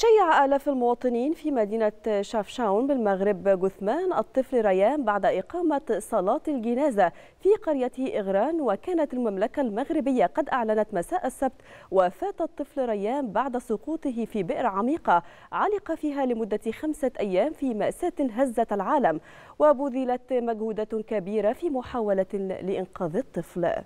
شيع آلاف المواطنين في مدينة شافشاون بالمغرب جثمان الطفل ريان بعد إقامة صلاة الجنازة في قرية إغران وكانت المملكة المغربية قد أعلنت مساء السبت وفاة الطفل ريان بعد سقوطه في بئر عميقة علق فيها لمدة خمسة أيام في مأساة هزت العالم وبذلت مجهودات كبيرة في محاولة لإنقاذ الطفل